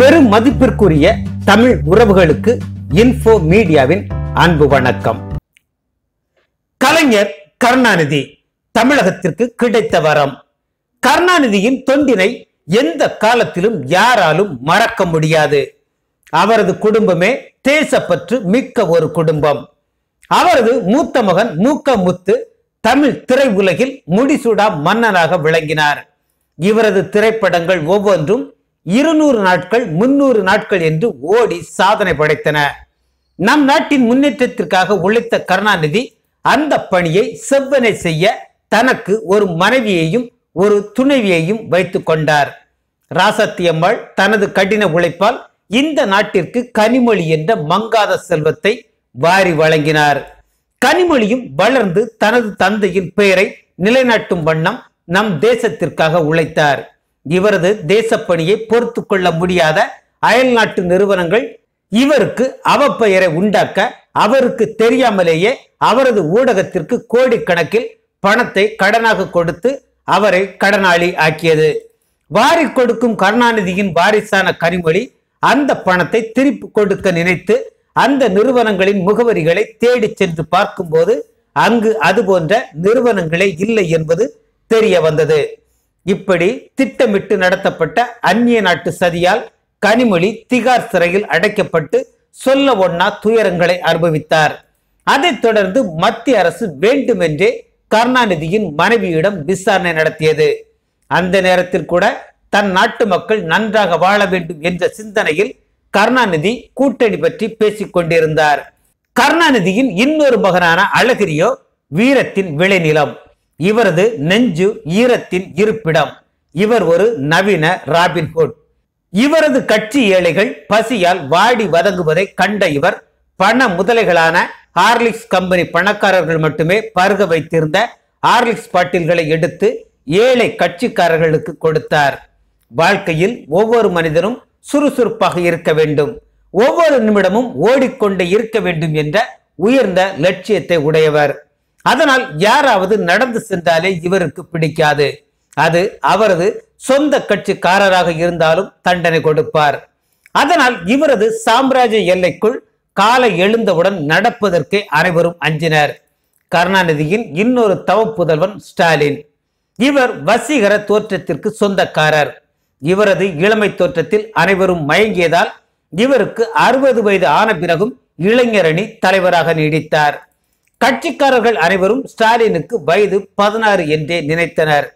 பெரும் மதிப்பிற்குரிய தமிழ் உறவுகளுக்கு இன்ஃபோ மீடியாவின் அன்பு வணக்கம் கலைஞர் கருணாநிதி தமிழகத்திற்கு கிடைத்த வரம் கருணாநிதியின் தொண்டினை எந்த காலத்திலும் யாராலும் மறக்க முடியாது அவரது குடும்பமே தேசப்பற்று மிக்க ஒரு குடும்பம் அவரது மூத்த மகன் மூக்க முத்து தமிழ் திரை உலகில் முடிசூடா மன்னனாக விளங்கினார் இவரது திரைப்படங்கள் ஒவ்வொன்றும் இருநூறு நாட்கள் முன்னூறு நாட்கள் என்று ஓடி சாதனை படைத்தன நம் நாட்டின் முன்னேற்றத்திற்காக உழைத்த கருணாநிதி அந்த பணியை செவ்வனை செய்ய தனக்கு ஒரு மனைவியையும் ஒரு துணைவியையும் வைத்து கொண்டார் ராசத்தியம்மாள் தனது கடின உழைப்பால் இந்த நாட்டிற்கு கனிமொழி என்ற மங்காத செல்வத்தை வாரி வழங்கினார் கனிமொழியும் வளர்ந்து தனது தந்தையின் பெயரை நிலைநாட்டும் வண்ணம் நம் தேசத்திற்காக உழைத்தார் இவரது தேசப்பணியை பொறுத்து கொள்ள முடியாத அயல்நாட்டு நிறுவனங்கள் இவருக்கு அவப்பெயரை உண்டாக்க அவருக்கு தெரியாமலேயே அவரது ஊடகத்திற்கு கோடிக்கணக்கில் பணத்தை கடனாக கொடுத்து அவரை கடனாளி ஆக்கியது வாரி கொடுக்கும் கருணாநிதியின் வாரிசான கனிமொழி அந்த பணத்தை திருப்பி கொடுக்க நினைத்து அந்த நிறுவனங்களின் முகவரிகளை தேடி சென்று பார்க்கும்போது அங்கு அது போன்ற நிறுவனங்களே இல்லை என்பது தெரிய வந்தது இப்படி திட்டமிட்டு நடத்தப்பட்ட அந்நிய நாட்டு சதியால் கனிமொழி திகார் சிறையில் அடைக்கப்பட்டு சொல்ல ஒன்னா துயரங்களை அனுபவித்தார் அதைத் தொடர்ந்து மத்திய அரசு வேண்டுமென்றே கருணாநிதியின் மனைவியிடம் விசாரணை நடத்தியது அந்த நேரத்தில் கூட தன் நாட்டு மக்கள் நன்றாக வாழ வேண்டும் என்ற சிந்தனையில் கருணாநிதி கூட்டணி பற்றி பேசிக் கொண்டிருந்தார் கருணாநிதியின் இன்னொரு மகனான அழகிரியோ வீரத்தின் விளைநிலம் இவரது நெஞ்சு ஈரத்தின் இருப்பிடம் இவர் ஒரு நவீன ராபின்ஹுட் இவரது கட்சி ஏழைகள் பசியால் வாடி வதங்குவதை கண்ட இவர் பண முதலைகளான ஹார்லிக்ஸ் கம்பெனி பணக்காரர்கள் மட்டுமே பருக வைத்திருந்த ஹார்லிக்ஸ் பாட்டில்களை எடுத்து ஏழை கட்சிக்காரர்களுக்கு கொடுத்தார் வாழ்க்கையில் ஒவ்வொரு மனிதரும் சுறுசுறுப்பாக இருக்க வேண்டும் ஒவ்வொரு நிமிடமும் ஓடிக்கொண்டே இருக்க வேண்டும் என்ற உயர்ந்த லட்சியத்தை உடையவர் அதனால் யாராவது நடந்து சென்றாலே இவருக்கு பிடிக்காது அது அவரது சொந்த கட்சிக்காரராக இருந்தாலும் தண்டனை கொடுப்பார் அதனால் இவரது சாம்ராஜ்ய எல்லைக்குள் காலை எழுந்தவுடன் நடப்பதற்கே அனைவரும் அஞ்சினர் கருணாநிதியின் இன்னொரு தவ புதல்வன் ஸ்டாலின் இவர் வசீகர தோற்றத்திற்கு சொந்தக்காரர் இவரது இளமை தோற்றத்தில் அனைவரும் மயங்கியதால் இவருக்கு அறுபது வயது ஆன பிறகும் இளைஞரணி தலைவராக நீடித்தார் கட்சிக்காரர்கள் அனைவரும் ஸ்டாலினுக்கு வயது பதினாறு என்றே நினைத்தனர்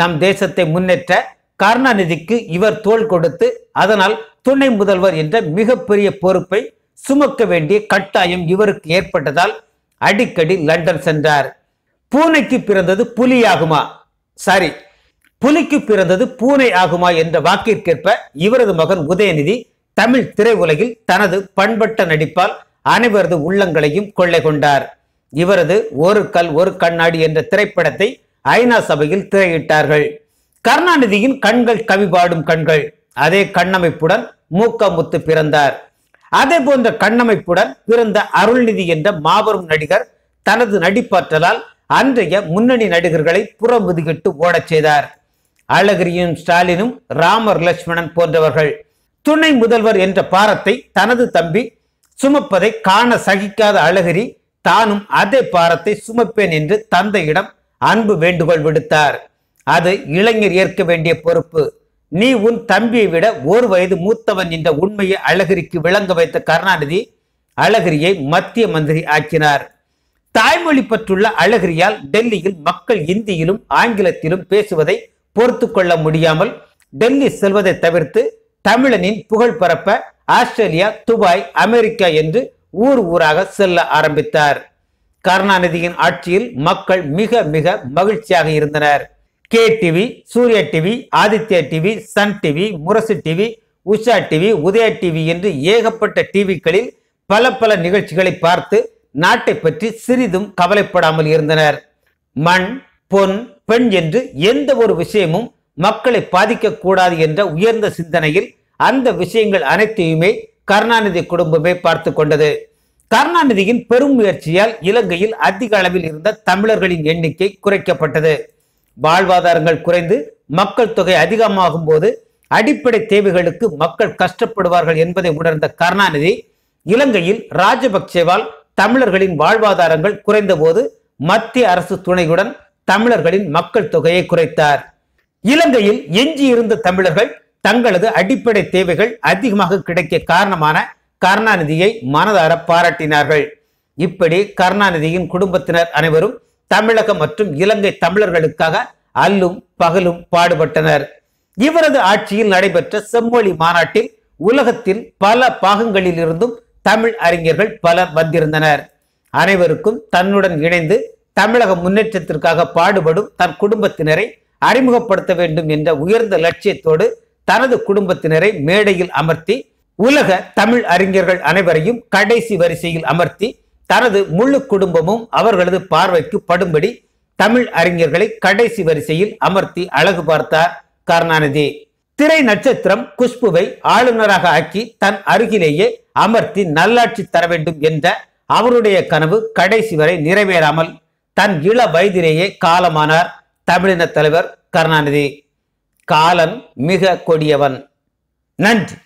நம் தேசத்தை முன்னேற்ற கருணாநிதிக்கு இவர் தோல் கொடுத்து அதனால் துணை முதல்வர் என்ற மிகப்பெரிய பொறுப்பை சுமக்க வேண்டிய கட்டாயம் இவருக்கு ஏற்பட்டதால் அடிக்கடி லண்டன் சென்றார் பூனைக்கு பிறந்தது புலி ஆகுமா சாரி புலிக்கு பிறந்தது பூனை ஆகுமா என்ற வாக்கிற்கேற்ப இவரது மகன் உதயநிதி தமிழ் திரையுலகில் தனது பண்பட்ட நடிப்பால் அனைவரது உள்ளங்களையும் கொள்ளை கொண்டார் இவரது ஒரு கல் ஒரு கண்ணாடி என்ற திரைப்படத்தை ஐநா சபையில் திரையிட்டார்கள் கருணாநிதியின் கண்கள் கவிபாடும் கண்கள் அதே கண்ணமைப்புடன் மூக்கமுத்து பிறந்தார் அதே போன்ற கண்ணமைப்புடன் பிறந்த அருள்நிதி என்ற மாபெரும் நடிகர் தனது நடிப்பாற்றலால் அன்றைய முன்னணி நடிகர்களை புறமுதுகிட்டு ஓடச் செய்தார் அழகிரியும் ஸ்டாலினும் ராமர் லட்சுமணன் போன்றவர்கள் துணை முதல்வர் என்ற பாரத்தை தனது தம்பி சுமப்பதை காண சகிக்காத அழகிரி தானும் அதே பாரத்தை சுமப்பேன் என்று தந்தையிடம் அன்பு வேண்டுகோள் விடுத்தார் அது இளைஞர் ஏற்க வேண்டிய பொறுப்பு நீ உன் தம்பியை விட ஒரு வயது மூத்தவன் என்ற உண்மையை அழகிரிக்கு விளங்க வைத்த கருணாநிதி அழகிரியை மத்திய மந்திரி ஆக்கினார் தாய்மொழி பற்றுள்ள அழகிரியால் டெல்லியில் மக்கள் இந்தியிலும் ஆங்கிலத்திலும் பேசுவதை பொறுத்து கொள்ள முடியாமல் டெல்லி செல்வதை தவிர்த்து தமிழனின் புகழ் பரப்ப ஆஸ்திரேலியா துபாய் அமெரிக்கா என்று ஊர் ஊராக செல்ல ஆரம்பித்தார் கருணாநிதியின் ஆட்சியில் மக்கள் மிக மிக மகிழ்ச்சியாக இருந்தனர் K TV Surya TV Aditya TV Sun TV Murasu TV Usha TV Udaya TV என்று ஏகப்பட்ட டிவிகளில் பல பல நிகழ்ச்சிகளை பார்த்து நாட்டை பற்றி சிறிதும் கவலைப்படாமல் இருந்தனர் மண் பொன் பெண் என்று எந்த ஒரு விஷயமும் மக்களை பாதிக்கக்கூடாது என்ற உயர்ந்த சிந்தனையில் அந்த விஷயங்கள் அனைத்தையுமே கருணாநிதி குடும்பமே பார்த்து கொண்டது கருணாநிதியின் பெரும் முயற்சியால் இலங்கையில் அதிக அளவில் இருந்த தமிழர்களின் எண்ணிக்கை குறைக்கப்பட்டது வாழ்வாதாரங்கள் குறைந்து மக்கள் தொகை அதிகமாகும் போது அடிப்படை தேவைகளுக்கு மக்கள் கஷ்டப்படுவார்கள் என்பதை உணர்ந்த கருணாநிதி இலங்கையில் ராஜபக்சேவால் தமிழர்களின் வாழ்வாதாரங்கள் குறைந்தபோது மத்திய அரசு துணையுடன் தமிழர்களின் மக்கள் தொகையை குறைத்தார் இலங்கையில் எஞ்சியிருந்த தமிழர்கள் தங்களது அடிப்படை தேவைகள் அதிகமாக கிடைக்க காரணமான கருணாநிதியை மனதார பாராட்டினார்கள் இப்படி கருணாநிதியின் குடும்பத்தினர் அனைவரும் தமிழகம் மற்றும் இலங்கை தமிழர்களுக்காக அல்லும் பகலும் பாடுபட்டனர் இவரது ஆட்சியில் நடைபெற்ற செம்மொழி மாநாட்டில் உலகத்தின் பல பாகங்களில் இருந்தும் தமிழ் அறிஞர்கள் பலர் வந்திருந்தனர் அனைவருக்கும் தன்னுடன் இணைந்து தமிழக முன்னேற்றத்திற்காக பாடுபடும் தன் குடும்பத்தினரை அறிமுகப்படுத்த வேண்டும் என்ற உயர்ந்த லட்சியத்தோடு தனது குடும்பத்தினரை மேடையில் அமர்த்தி உலக தமிழ் அறிஞர்கள் அனைவரையும் கடைசி வரிசையில் அமர்த்தி தனது முழு குடும்பமும் அவர்களது பார்வைக்கு படும்படி தமிழ் அறிஞர்களை கடைசி வரிசையில் அமர்த்தி அழகு பார்த்தார் கருணாநிதி திரை நட்சத்திரம் குஷ்புவை ஆளுநராக ஆக்கி தன் அருகிலேயே அமர்த்தி நல்லாட்சி தர வேண்டும் என்ற அவருடைய கனவு கடைசி வரை நிறைவேறாமல் தன் இள வயதிலேயே காலமானார் தமிழின தலைவர் கருணாநிதி காலன் மிக கொடியவன் நன்றி